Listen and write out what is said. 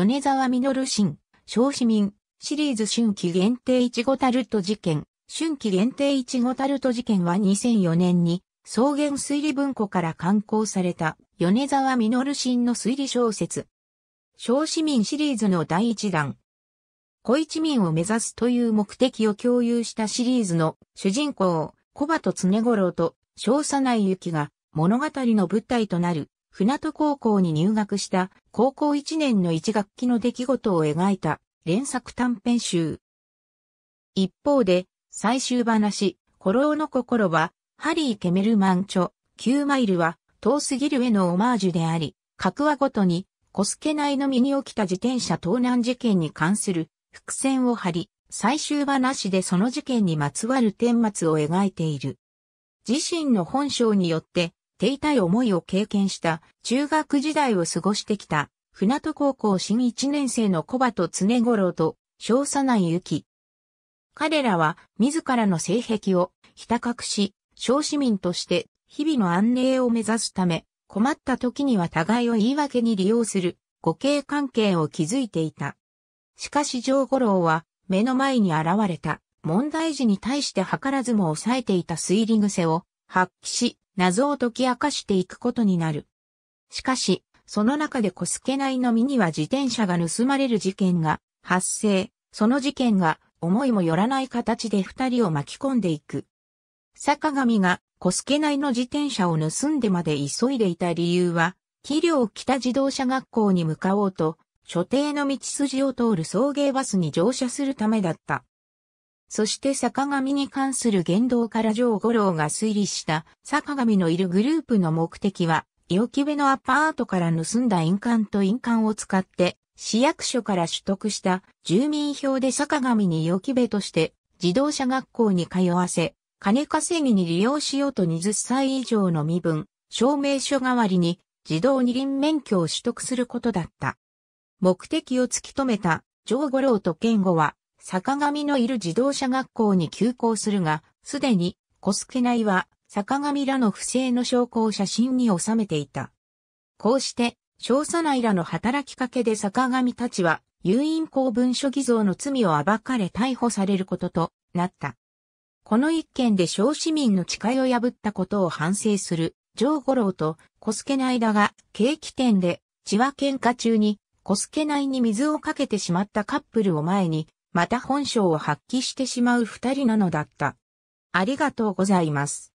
米沢実新、小市民、シリーズ春季限定いちごタルト事件。春季限定いちごタルト事件は2004年に草原推理文庫から刊行された米沢実新の推理小説。小市民シリーズの第一弾。小一民を目指すという目的を共有したシリーズの主人公、小鳩常五郎と小佐内幸が物語の舞台となる船戸高校に入学した高校1年の1学期の出来事を描いた連作短編集。一方で、最終話、コロの心は、ハリー・ケメルマン著、9マイルは、遠すぎるへのオマージュであり、各話ごとに、コスケ内の身に起きた自転車盗難事件に関する伏線を張り、最終話でその事件にまつわる顛末を描いている。自身の本性によって手痛い思いを経験した中学時代を過ごしてきた船戸高校新1年生の小と常五郎と小佐内ゆき。彼らは自らの性癖をひた隠し、小市民として日々の安寧を目指すため、困った時には互いを言い訳に利用する互恵関係を築いていた。しかし常五郎は目の前に現れた問題児に対して図らずも抑えていた推理癖を発揮し、謎を解き明かしていくことになる。しかし、その中で小助内の身には自転車が盗まれる事件が発生、その事件が思いもよらない形で二人を巻き込んでいく。坂上が小助内の自転車を盗んでまで急いでいた理由は、企業北自動車学校に向かおうと、所定の道筋を通る送迎バスに乗車するためだった。そして坂上に関する言動から上五郎が推理した坂上のいるグループの目的は、陽き部のアパートから盗んだ印鑑と印鑑を使って、市役所から取得した住民票で坂上に陽き部として自動車学校に通わせ、金稼ぎに利用しようと20歳以上の身分、証明書代わりに自動二輪免許を取得することだった。目的を突き止めた上五郎と健吾は、坂上のいる自動車学校に休校するが、すでに、小助内は、坂上らの不正の証拠を写真に収めていた。こうして、少佐内らの働きかけで坂上たちは、有印公文書偽造の罪を暴かれ逮捕されることとなった。この一件で小市民の誓いを破ったことを反省する、上五郎と小助内だが、ケーキ店で、血は喧嘩中に、小助内に水をかけてしまったカップルを前に、また本性を発揮してしまう二人なのだった。ありがとうございます。